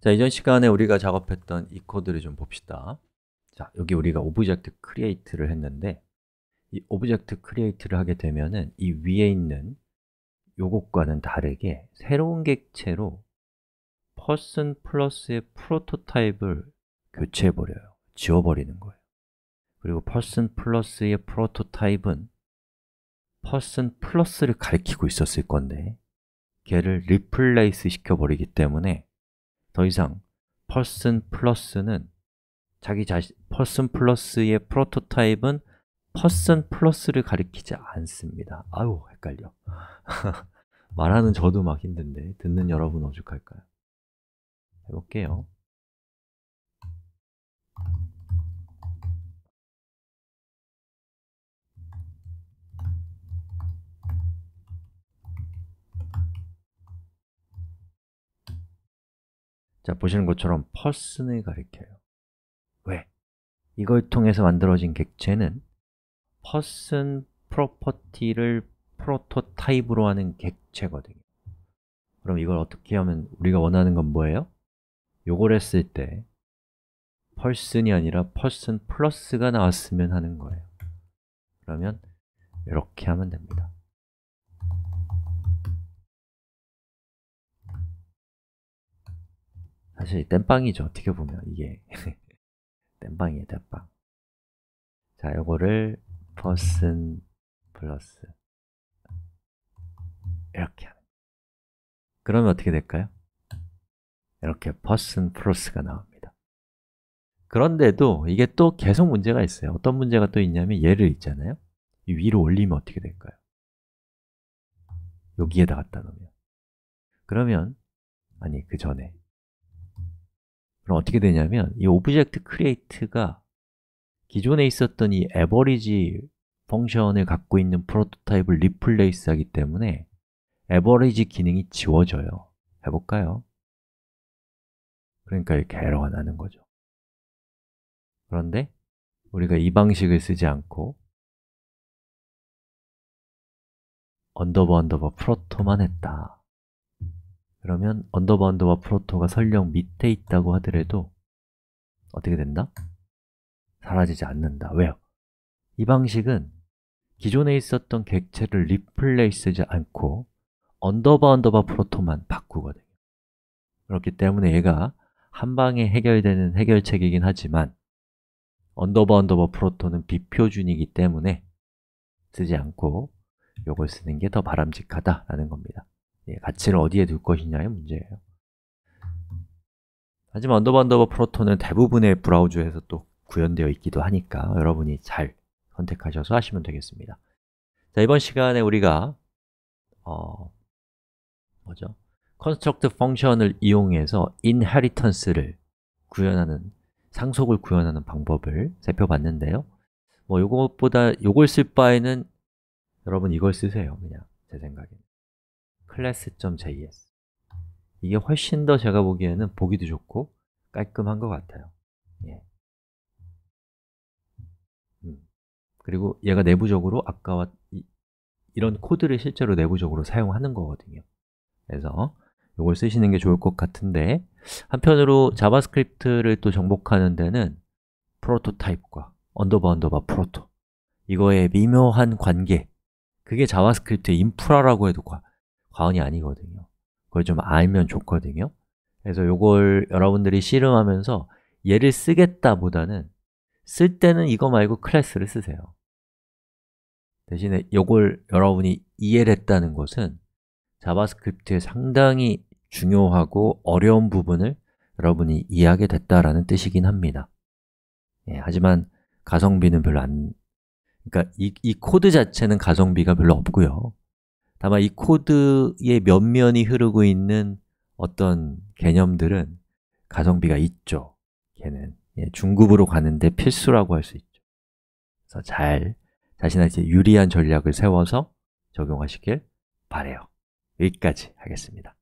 자, 이전 시간에 우리가 작업했던 이 코드를 좀 봅시다 자, 여기 우리가 오브젝트 크리에이트를 했는데 이 오브젝트 크리에이트를 하게 되면은 이 위에 있는 요것과는 다르게 새로운 객체로 person 플러스의 프로토타입을 교체해버려요 지워버리는 거예요 그리고 person 플러스의 프로토타입은 person 플러스를 가리키고 있었을 건데 걔를 리플레이스 시켜버리기 때문에 더 이상 person p l u 는 자기 자신 person p l u 의 프로토타입은 person p l u 를 가리키지 않습니다. 아유, 헷갈려. 말하는 저도 막 힘든데 듣는 여러분 어죽할까요? 해볼게요. 자, 보시는 것처럼 퍼슨을 가리켜요 왜? 이걸 통해서 만들어진 객체는 퍼슨 프로퍼티를 프로토타입으로 하는 객체거든요 그럼 이걸 어떻게 하면 우리가 원하는 건 뭐예요? 요걸 했을 때 펄슨이 아니라 펄슨 플러스가 나왔으면 하는 거예요 그러면 이렇게 하면 됩니다 사실 땜빵이죠 어떻게 보면 이게 땜빵이에요 땜빵 자 요거를 person 플러스 이렇게 하면 그러면 어떻게 될까요? 이렇게 person 플러스가 나옵니다 그런데도 이게 또 계속 문제가 있어요 어떤 문제가 또 있냐면 얘를 있잖아요 위로 올리면 어떻게 될까요? 여기에다 갖다 놓으면 그러면 아니 그 전에 그럼 어떻게 되냐면 이 오브젝트 크리에이트가 기존에 있었던 이 에버리지 펑션을 갖고 있는 프로토타입을 리플레이스 하기 때문에 에버리지 기능이 지워져요 해볼까요? 그러니까 이렇게 에러가 나는 거죠 그런데 우리가 이 방식을 쓰지 않고 언더버 언더버 프로토만 했다 그러면 언더바 언더바 프로토가 설령 밑에 있다고 하더라도 어떻게 된다? 사라지지 않는다. 왜요? 이 방식은 기존에 있었던 객체를 리플레이스지 않고 언더바 언더바 프로토만 바꾸거든요 그렇기 때문에 얘가 한 방에 해결되는 해결책이긴 하지만 언더바 언더바 프로토는 비표준이기 때문에 쓰지 않고 이걸 쓰는 게 더 바람직하다라는 겁니다 예, 가치를 어디에 둘 것이냐의 문제예요 하지만 언더바 언더바 프로토는 대부분의 브라우저에서 또 구현되어 있기도 하니까 여러분이 잘 선택하셔서 하시면 되겠습니다 자, 이번 시간에 우리가 어, 뭐죠? 컨스트럭트 펑션을 이용해서 인헤리턴스를 구현하는 상속을 구현하는 방법을 살펴봤는데요 뭐이것보다이걸쓸 바에는 여러분 이걸 쓰세요 그냥 제 생각에는 class.js 이게 훨씬 더 제가 보기에는 보기도 좋고 깔끔한 것 같아요 예. 음. 그리고 얘가 내부적으로 아까와 이, 이런 코드를 실제로 내부적으로 사용하는 거거든요 그래서 이걸 쓰시는 게 좋을 것 같은데 한편으로 자바스크립트를 또 정복하는 데는 프로토타입과 언더바 언더바 프로토 이거의 미묘한 관계 그게 자바스크립트의 인프라라고 해도 과, 과언이 아니거든요 그걸 좀 알면 좋거든요 그래서 이걸 여러분들이 씨름하면서 얘를 쓰겠다보다는 쓸 때는 이거 말고 클래스를 쓰세요 대신에 이걸 여러분이 이해를 했다는 것은 자바스크립트의 상당히 중요하고 어려운 부분을 여러분이 이해하게 됐다라는 뜻이긴 합니다 예, 하지만 가성비는 별로 안... 그러니까 이, 이 코드 자체는 가성비가 별로 없고요 다만 이 코드의 면면이 흐르고 있는 어떤 개념들은 가성비가 있죠 걔는 예, 중급으로 가는데 필수라고 할 수 있죠 그래서 잘 자신한테 유리한 전략을 세워서 적용하시길 바래요 여기까지 하겠습니다